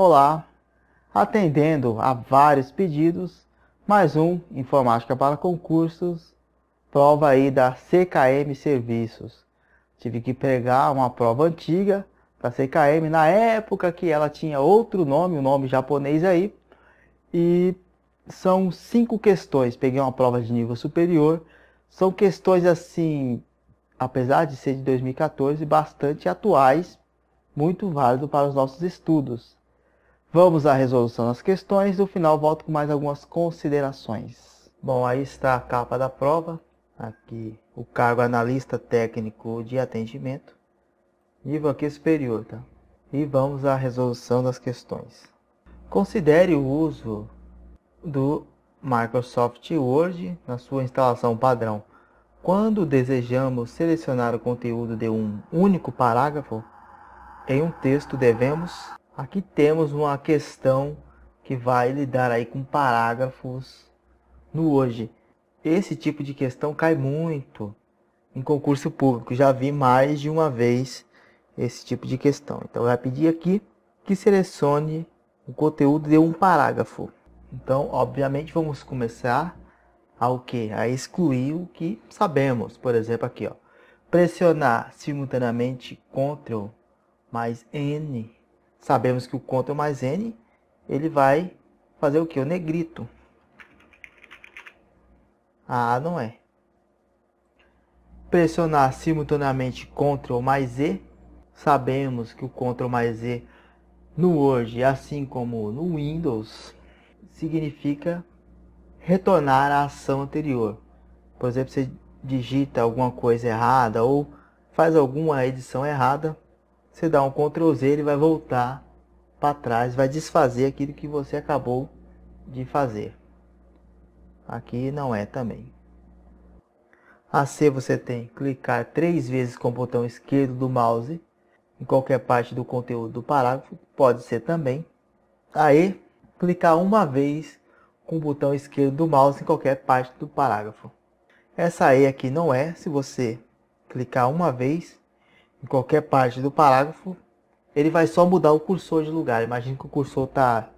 Olá, atendendo a vários pedidos, mais um Informática para Concursos, prova aí da CKM Serviços. Tive que pegar uma prova antiga da CKM, na época que ela tinha outro nome, um nome japonês aí, e são cinco questões, peguei uma prova de nível superior, são questões assim, apesar de ser de 2014, bastante atuais, muito válido para os nossos estudos. Vamos à resolução das questões. No final, volto com mais algumas considerações. Bom, aí está a capa da prova. Aqui o cargo analista técnico de atendimento. Nível aqui é superior, tá? E vamos à resolução das questões. Considere o uso do Microsoft Word na sua instalação padrão. Quando desejamos selecionar o conteúdo de um único parágrafo, em um texto devemos Aqui temos uma questão que vai lidar aí com parágrafos no hoje. Esse tipo de questão cai muito em concurso público. Já vi mais de uma vez esse tipo de questão. Então vai pedir aqui que selecione o conteúdo de um parágrafo. Então, obviamente, vamos começar o que? A excluir o que sabemos. Por exemplo, aqui, ó. Pressionar simultaneamente Ctrl mais N Sabemos que o Ctrl mais n, ele vai fazer o que? O negrito. Ah, não é. Pressionar simultaneamente Ctrl mais Z. Sabemos que o Ctrl mais Z no Word, assim como no Windows, significa retornar à ação anterior. Por exemplo, você digita alguma coisa errada ou faz alguma edição errada, você dá um Ctrl Z, ele vai voltar para trás, vai desfazer aquilo que você acabou de fazer. Aqui não é também. A C você tem clicar três vezes com o botão esquerdo do mouse em qualquer parte do conteúdo do parágrafo, pode ser também. A E, clicar uma vez com o botão esquerdo do mouse em qualquer parte do parágrafo. Essa E aqui não é, se você clicar uma vez, em qualquer parte do parágrafo, ele vai só mudar o cursor de lugar. Imagina que o cursor está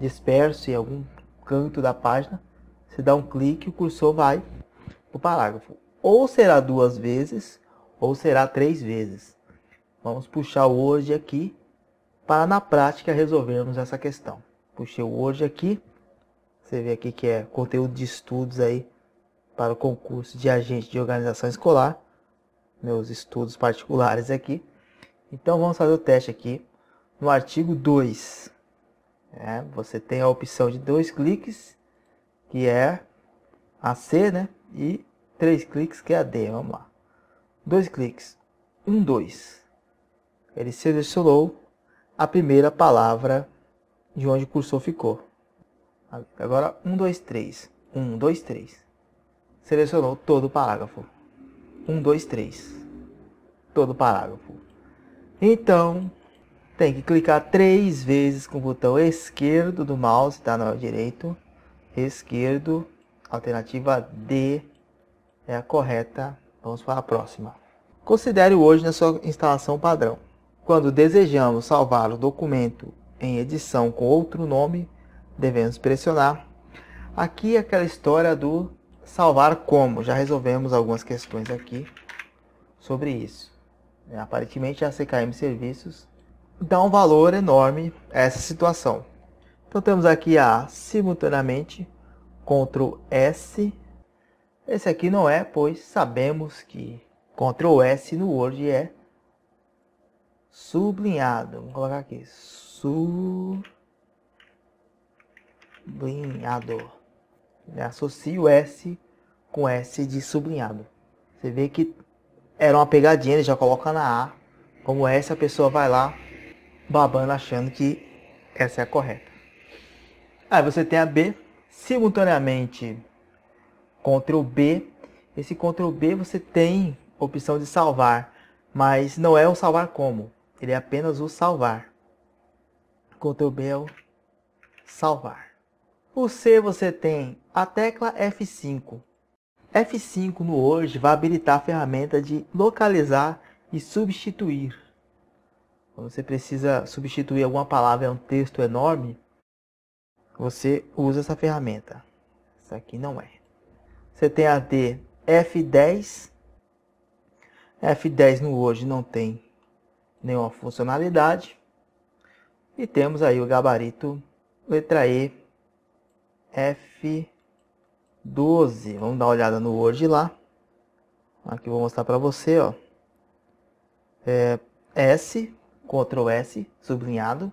disperso em algum canto da página. Você dá um clique, o cursor vai para o parágrafo. Ou será duas vezes, ou será três vezes. Vamos puxar o hoje aqui para na prática resolvermos essa questão. Puxei o hoje aqui. Você vê aqui que é conteúdo de estudos aí para o concurso de agente de organização escolar meus estudos particulares aqui. Então vamos fazer o teste aqui no artigo 2. É, você tem a opção de dois cliques, que é a C, né? E três cliques, que é a D. Vamos lá. Dois cliques. Um, dois. Ele selecionou a primeira palavra de onde o cursor ficou. Agora, um, dois, três. Um, dois, três. Selecionou todo o parágrafo. 1, 2, 3. Todo parágrafo. Então, tem que clicar três vezes com o botão esquerdo do mouse, tá? Não é o direito. Esquerdo, alternativa D é a correta. Vamos para a próxima. Considere hoje na sua instalação padrão. Quando desejamos salvar o documento em edição com outro nome, devemos pressionar. Aqui é aquela história do salvar como? Já resolvemos algumas questões aqui sobre isso. É, aparentemente a CKM Serviços dá um valor enorme a essa situação. Então temos aqui a simultaneamente, Ctrl S. Esse aqui não é, pois sabemos que Ctrl S no Word é sublinhado. Vamos colocar aqui, sublinhado. Né? Associo S com S de sublinhado. Você vê que era uma pegadinha, ele já coloca na A. Como S, a pessoa vai lá babando achando que essa é a correta. Aí você tem a B, simultaneamente Ctrl B. Esse Ctrl B você tem opção de salvar, mas não é o salvar como, ele é apenas o salvar. Ctrl B é o salvar. O C você tem a tecla F5. F5 no hoje vai habilitar a ferramenta de localizar e substituir. Quando você precisa substituir alguma palavra, é um texto enorme, você usa essa ferramenta. Isso aqui não é. Você tem a D F10. F10 no hoje não tem nenhuma funcionalidade. E temos aí o gabarito letra E F12. Vamos dar uma olhada no Word lá. Aqui vou mostrar para você, ó. É, S, Ctrl S, sublinhado.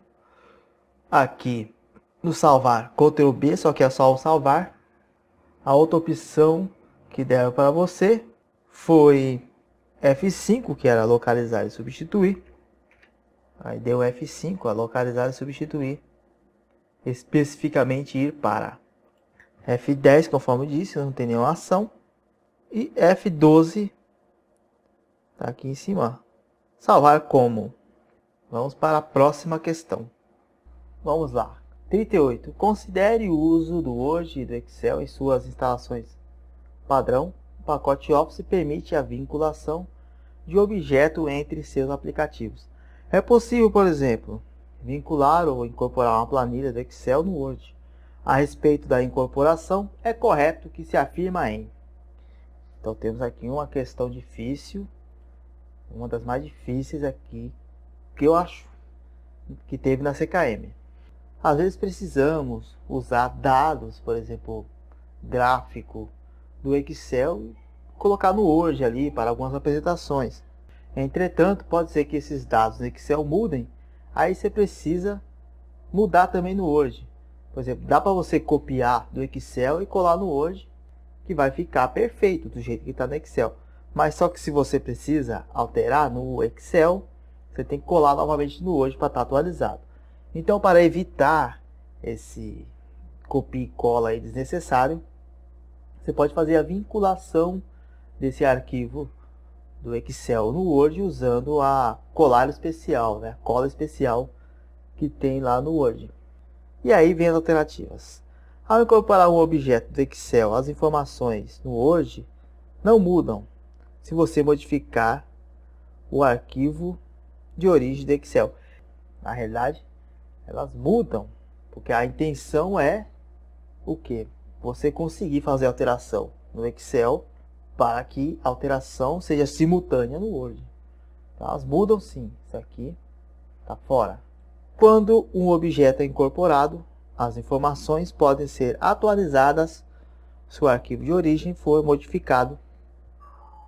Aqui no salvar, Ctrl B, só que é só o salvar. A outra opção que deram para você foi F5, que era localizar e substituir. Aí deu F5, a localizar e substituir. Especificamente ir para. F10, conforme disse, não tem nenhuma ação. E F12 tá aqui em cima. Salvar como? Vamos para a próxima questão. Vamos lá. 38. Considere o uso do Word e do Excel em suas instalações. Padrão, o pacote Office permite a vinculação de objeto entre seus aplicativos. É possível, por exemplo, vincular ou incorporar uma planilha do Excel no Word. A respeito da incorporação, é correto que se afirma em. Então temos aqui uma questão difícil, uma das mais difíceis aqui que eu acho que teve na CKM. Às vezes precisamos usar dados, por exemplo, gráfico do Excel e colocar no Word ali para algumas apresentações. Entretanto, pode ser que esses dados no Excel mudem, aí você precisa mudar também no Word. Por exemplo, dá para você copiar do Excel e colar no Word, que vai ficar perfeito do jeito que está no Excel. Mas só que se você precisa alterar no Excel, você tem que colar novamente no Word para estar tá atualizado. Então, para evitar esse copia e cola desnecessário, você pode fazer a vinculação desse arquivo do Excel no Word usando a colar especial, né? a cola especial que tem lá no Word. E aí vem as alternativas. Ao incorporar um objeto do Excel, as informações no Word não mudam se você modificar o arquivo de origem do Excel. Na realidade, elas mudam, porque a intenção é o que? Você conseguir fazer alteração no Excel para que a alteração seja simultânea no Word. Então, elas mudam sim, isso aqui está fora. Quando um objeto é incorporado, as informações podem ser atualizadas se o arquivo de origem for modificado.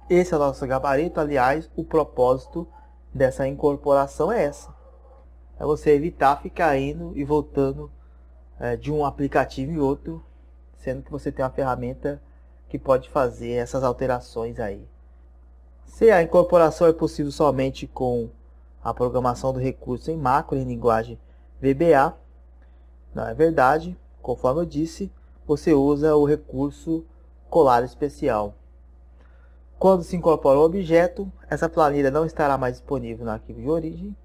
Esse é o nosso gabarito, aliás, o propósito dessa incorporação é essa. É você evitar ficar indo e voltando é, de um aplicativo e outro, sendo que você tem uma ferramenta que pode fazer essas alterações aí. Se a incorporação é possível somente com a programação do recurso em macro em linguagem VBA. Não é verdade, conforme eu disse, você usa o recurso colar especial. Quando se incorpora o objeto, essa planilha não estará mais disponível no arquivo de origem.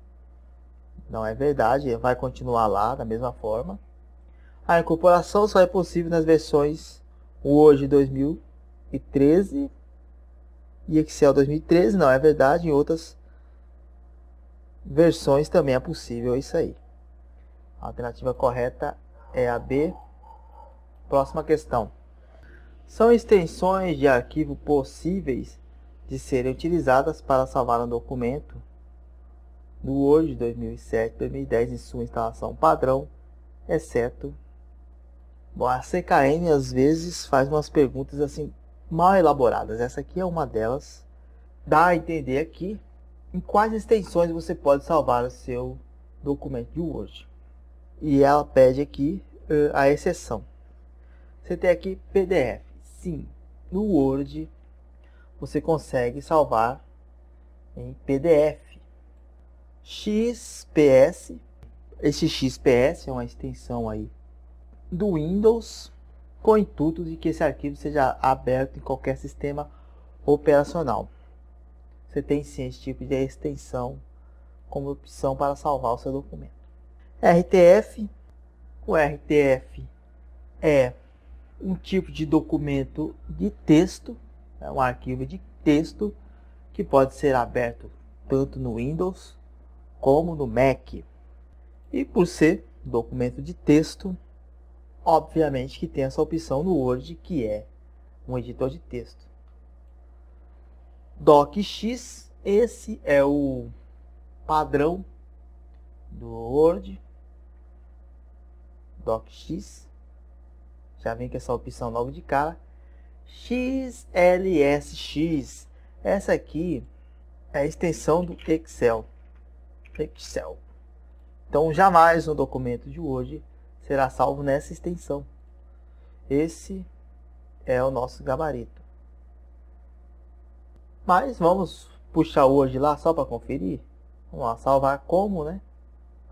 Não é verdade, vai continuar lá da mesma forma. A incorporação só é possível nas versões Word 2013 e Excel 2013, não é verdade, em outras versões também é possível é isso aí. A alternativa correta é a B. Próxima questão. São extensões de arquivo possíveis de serem utilizadas para salvar um documento do Word 2007-2010 em sua instalação padrão, exceto... Bom, a CKN às vezes faz umas perguntas assim mal elaboradas. Essa aqui é uma delas. Dá a entender aqui em quais extensões você pode salvar o seu documento de Word. E ela pede aqui uh, a exceção. Você tem aqui PDF. Sim, no Word você consegue salvar em PDF. XPS, este XPS é uma extensão aí do Windows com o intuito de que esse arquivo seja aberto em qualquer sistema operacional. Você tem sim esse tipo de extensão como opção para salvar o seu documento. RTF. O RTF é um tipo de documento de texto, é um arquivo de texto que pode ser aberto tanto no Windows como no Mac. E por ser documento de texto, obviamente que tem essa opção no Word, que é um editor de texto docx, esse é o padrão do Word, docx, já vem com essa opção logo de cara, xlsx, essa aqui é a extensão do Excel, Excel. Então, jamais um documento de Word será salvo nessa extensão. Esse é o nosso gabarito. Mas vamos puxar hoje lá só para conferir. Vamos lá, salvar como, né?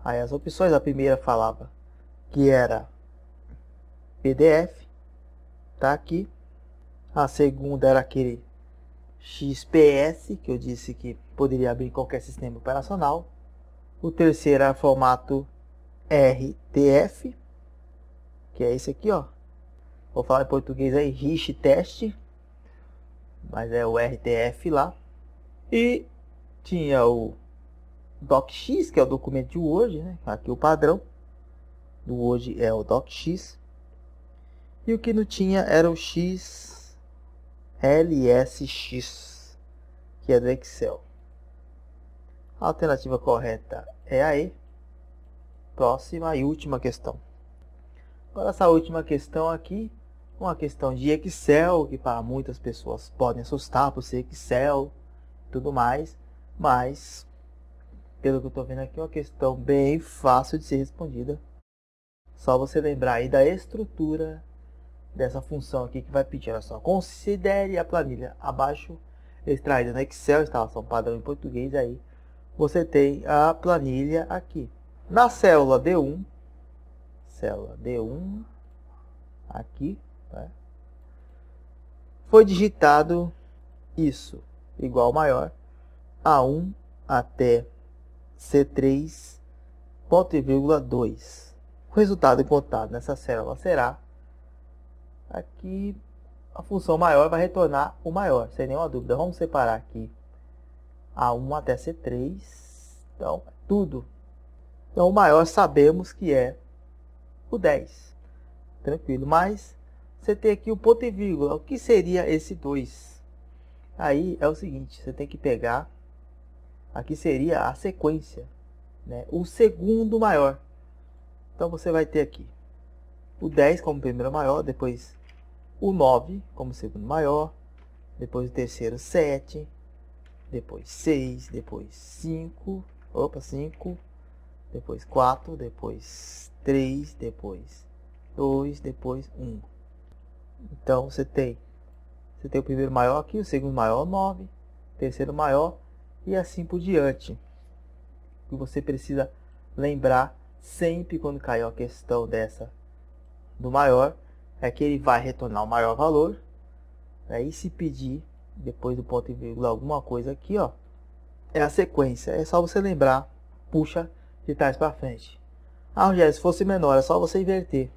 Aí as opções, a primeira falava que era PDF, tá aqui. A segunda era aquele XPS, que eu disse que poderia abrir qualquer sistema operacional. O terceiro era formato RTF, que é esse aqui, ó. Vou falar em português aí, rich test mas é o RTF lá. E tinha o DocX, que é o documento de hoje, né? Tá aqui o padrão do hoje é o DocX. E o que não tinha era o xlsx que é do Excel. A alternativa correta é a E. Próxima e última questão. Agora essa última questão aqui uma questão de Excel, que para muitas pessoas podem assustar por ser Excel tudo mais, mas pelo que eu estou vendo aqui, é uma questão bem fácil de ser respondida. Só você lembrar aí da estrutura dessa função aqui que vai pedir. Olha só, considere a planilha abaixo extraída no Excel, instalação padrão em português. Aí você tem a planilha aqui. Na célula D1, célula D1, aqui, né? Foi digitado isso, igual maior, A1 até C3, ponto e vírgula 2. O resultado encontrado nessa célula será aqui a função maior vai retornar o maior, sem nenhuma dúvida. Vamos separar aqui A1 até C3. Então, é tudo. Então, o maior sabemos que é o 10. Tranquilo, mas você tem aqui o ponto e vírgula. O que seria esse 2? Aí é o seguinte, você tem que pegar, aqui seria a sequência, né? o segundo maior. Então você vai ter aqui o 10 como primeiro maior, depois o 9 como segundo maior, depois o terceiro 7, depois 6, depois 5, opa, 5, depois 4, depois 3, depois 2, depois 1. Então você tem, você tem o primeiro maior aqui, o segundo maior 9, terceiro maior e assim por diante. E você precisa lembrar sempre quando cair a questão dessa do maior, é que ele vai retornar o maior valor. aí né? se pedir, depois do ponto e vírgula, alguma coisa aqui, ó, é a sequência. É só você lembrar, puxa de trás para frente. Ah, Rogério, se fosse menor, é só você inverter.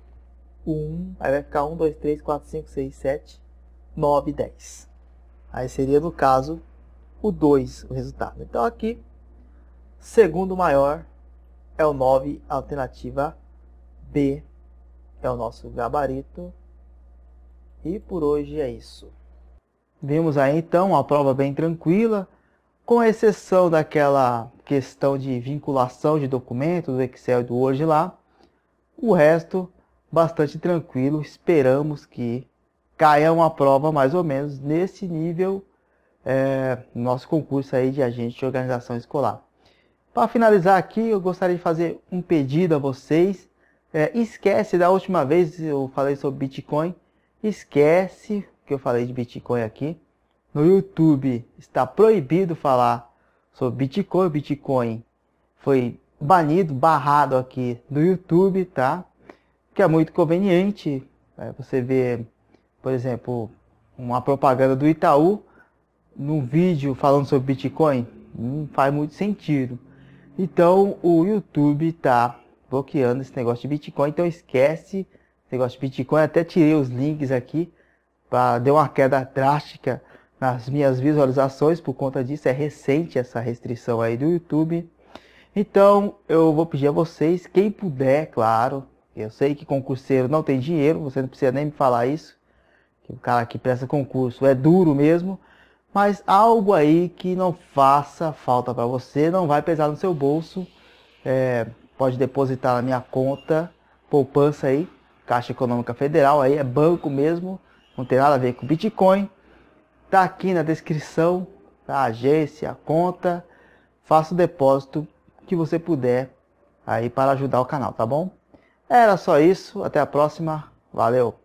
1, aí vai ficar 1, 2, 3, 4, 5, 6, 7, 9, 10. Aí seria, no caso, o 2, o resultado. Então, aqui, segundo maior é o 9, alternativa B é o nosso gabarito. E por hoje é isso. Vimos aí, então, uma prova bem tranquila, com exceção daquela questão de vinculação de documentos do Excel e do hoje lá. O resto bastante tranquilo. Esperamos que caia uma prova mais ou menos nesse nível é, nosso concurso aí de agente de organização escolar. Para finalizar aqui, eu gostaria de fazer um pedido a vocês. É, esquece da última vez eu falei sobre Bitcoin. Esquece que eu falei de Bitcoin aqui. No YouTube está proibido falar sobre Bitcoin. Bitcoin foi banido, barrado aqui no YouTube, tá? que é muito conveniente. Né? você vê, por exemplo, uma propaganda do Itaú num vídeo falando sobre Bitcoin. Não faz muito sentido. Então o YouTube está bloqueando esse negócio de Bitcoin. Então esquece esse negócio de Bitcoin. Até tirei os links aqui. para deu uma queda drástica nas minhas visualizações por conta disso. É recente essa restrição aí do YouTube. Então eu vou pedir a vocês, quem puder, claro, eu sei que concurseiro não tem dinheiro, você não precisa nem me falar isso. Que o cara que presta concurso é duro mesmo. Mas algo aí que não faça falta para você, não vai pesar no seu bolso. É, pode depositar na minha conta, poupança aí, Caixa Econômica Federal aí, é banco mesmo, não tem nada a ver com Bitcoin. Tá aqui na descrição, a tá? Agência, conta. Faça o depósito que você puder aí para ajudar o canal, tá bom? Era só isso, até a próxima, valeu!